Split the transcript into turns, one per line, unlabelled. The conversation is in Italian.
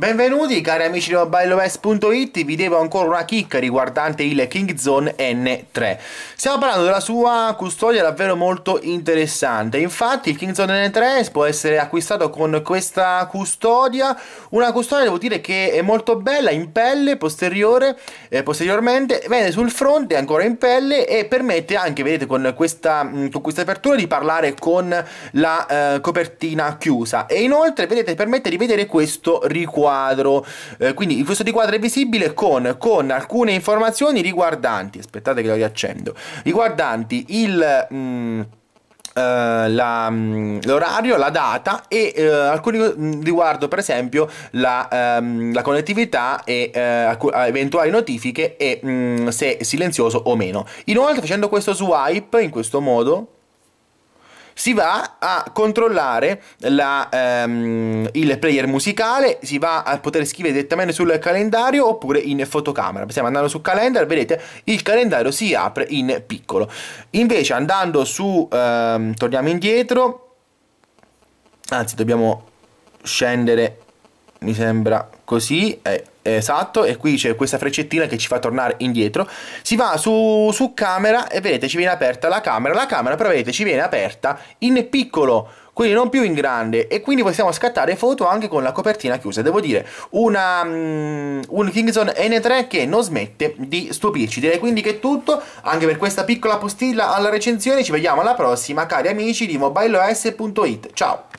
Benvenuti cari amici di MobileOS.it, vi devo ancora una chicca riguardante il Kingzone N3. Stiamo parlando della sua custodia davvero molto interessante, infatti il Kingzone N3 può essere acquistato con questa custodia, una custodia devo dire che è molto bella, in pelle, posteriore, eh, posteriormente, vede sul fronte ancora in pelle e permette anche, vedete con questa, mm, con questa apertura di parlare con la eh, copertina chiusa e inoltre vedete permette di vedere questo riquadro riquadro. Eh, quindi questo quadro è visibile con, con, alcune informazioni riguardanti, aspettate che lo riaccendo, riguardanti il... Mm, eh, la, mm, l'orario, la data e uh, alcuni mm, riguardo per esempio la, um, la connettività e uh, eventuali notifiche e um, se silenzioso o meno. Inoltre facendo questo swipe in questo modo si va a controllare la, ehm, il player musicale, si va a poter scrivere direttamente sul calendario oppure in fotocamera. Stiamo andando su calendar, vedete il calendario si apre in piccolo. Invece andando su, ehm, torniamo indietro, anzi dobbiamo scendere mi sembra così, è esatto, e qui c'è questa freccettina che ci fa tornare indietro, si va su, su, camera e vedete ci viene aperta la camera, la camera però vedete ci viene aperta in piccolo, quindi non più in grande e quindi possiamo scattare foto anche con la copertina chiusa, devo dire una, um, un Kingston N3 che non smette di stupirci, direi quindi che è tutto anche per questa piccola postilla alla recensione, ci vediamo alla prossima cari amici di mobileOS.it, ciao!